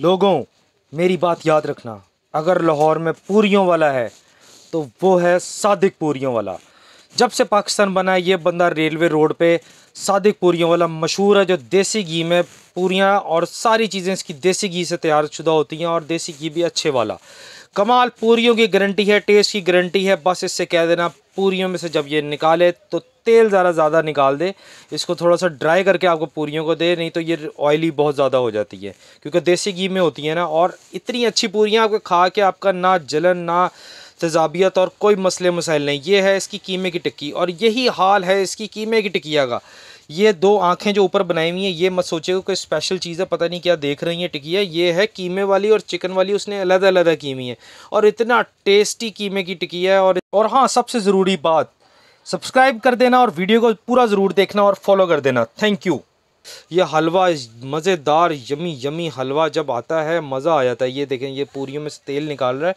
लोगों मेरी बात याद रखना अगर लाहौर में पूरियों वाला है तो वो है सादिक पूरियों वाला जब से पाकिस्तान बना है ये बंदा रेलवे रोड पे सादिक पूरियों वाला मशहूर है जो देसी घी में पूरियाँ और सारी चीज़ें इसकी देसी घी से तैयार शुदा होती हैं और देसी घी भी अच्छे वाला कमाल पूरियों की गारंटी है टेस्ट की गारंटी है बस इससे कह देना पूरियों में से जब ये निकाले तो तेल ज़रा ज़्यादा निकाल दे इसको थोड़ा सा ड्राई करके आपको पूरियों को दे नहीं तो ये ऑयली बहुत ज़्यादा हो जाती है क्योंकि देसी घी में होती है ना और इतनी अच्छी पूरियाँ आपको खा के आपका ना जलन ना तजाबियत और कोई मसले मसाइल नहीं ये है इसकी कीमे की टिक्की और यही हाल है इसकी कीमे की टिकिया का ये दो आँखें जो ऊपर बनाई हुई हैं ये मत सोचे कोई स्पेशल चीज़ है पता नहीं क्या देख रही है टिकिया ये है कीमे वाली और चिकन वाली उसने अलग अलग की हुई है और इतना टेस्टी कीमे की टिकिया है और और हाँ सबसे ज़रूरी बात सब्सक्राइब कर देना और वीडियो को पूरा ज़रूर देखना और फॉलो कर देना थैंक यू ये हलवा मज़ेदार यमी यमी हलवा जब आता है मज़ा आ जाता है ये देखें ये पूरी में से तेल निकाल रहा है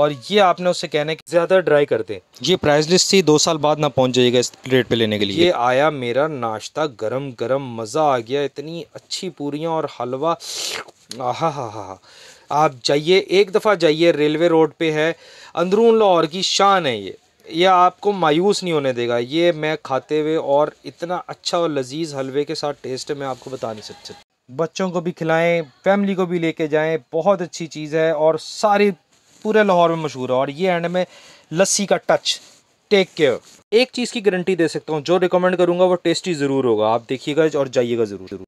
और ये आपने उससे कहना है कि ज़्यादा ड्राई कर दें ये प्राइस लिस्ट थी दो साल बाद ना पहुंच जाएगा इस रेट पे लेने के लिए ये आया मेरा नाश्ता गरम गरम मज़ा आ गया इतनी अच्छी पूरियाँ और हलवा हाँ हाँ हाँ हाँ आप जाइए एक दफ़ा जाइए रेलवे रोड पर है अंदरून लाहौर की शान है ये यह आपको मायूस नहीं होने देगा ये मैं खाते हुए और इतना अच्छा और लजीज हलवे के साथ टेस्ट है मैं आपको बता नहीं सकता बच्चों को भी खिलाएं फैमिली को भी लेके जाएं बहुत अच्छी चीज़ है और सारे पूरे लाहौर में मशहूर है और ये एंड में लस्सी का टच टेक केयर एक चीज़ की गारंटी दे सकता हूँ जो रिकमेंड करूँगा वो टेस्टी ज़रूर होगा आप देखिएगा और जाइएगा ज़रूर